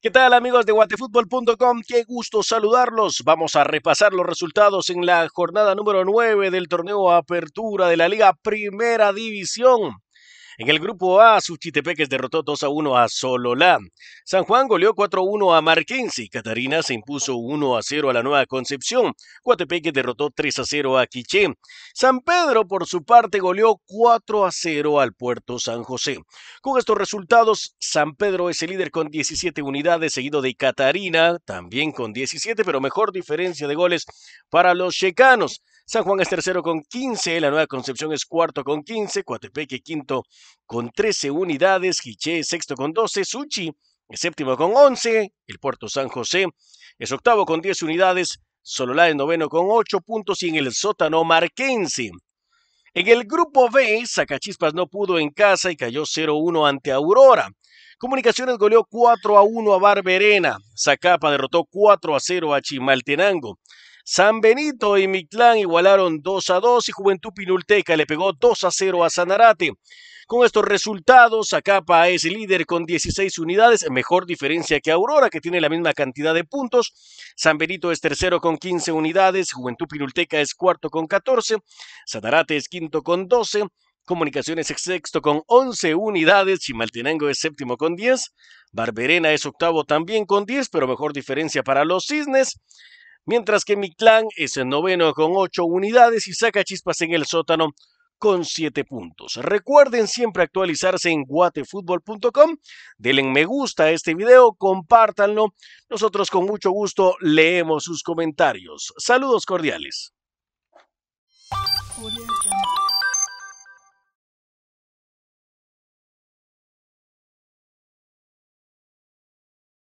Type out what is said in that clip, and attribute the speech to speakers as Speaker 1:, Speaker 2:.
Speaker 1: ¿Qué tal amigos de guatefutbol.com? Qué gusto saludarlos. Vamos a repasar los resultados en la jornada número 9 del torneo Apertura de la Liga Primera División. En el grupo A, Suchitepeques derrotó 2 a 1 a Sololá. San Juan goleó 4 a 1 a Marquense. Catarina se impuso 1 a 0 a la Nueva Concepción. Coatepeque derrotó 3 a 0 a Quiché. San Pedro, por su parte, goleó 4 a 0 al Puerto San José. Con estos resultados, San Pedro es el líder con 17 unidades, seguido de Catarina, también con 17, pero mejor diferencia de goles para los checanos. San Juan es tercero con 15, La Nueva Concepción es cuarto con 15, Coatepeque quinto con 13 unidades, Quiché sexto con 12, Suchi es séptimo con 11, el Puerto San José es octavo con 10 unidades, Sololá es noveno con 8 puntos y en el sótano Marquense. En el grupo B, Sacachispas no pudo en casa y cayó 0-1 ante Aurora. Comunicaciones goleó 4 a 1 a Barberena. Zacapa derrotó 4 a 0 a Chimaltenango. San Benito y Mictlán igualaron 2 a 2 y Juventud Pinulteca le pegó 2 a 0 a Sanarate. Con estos resultados, Acapa es líder con 16 unidades, mejor diferencia que Aurora, que tiene la misma cantidad de puntos. San Benito es tercero con 15 unidades, Juventud Pinulteca es cuarto con 14, Sanarate es quinto con 12, Comunicaciones es sexto con 11 unidades, Chimaltenango es séptimo con 10, Barberena es octavo también con 10, pero mejor diferencia para los Cisnes mientras que clan es el noveno con ocho unidades y saca chispas en el sótano con siete puntos. Recuerden siempre actualizarse en guatefutbol.com. Denle me gusta a este video, compártanlo. Nosotros con mucho gusto leemos sus comentarios. Saludos cordiales.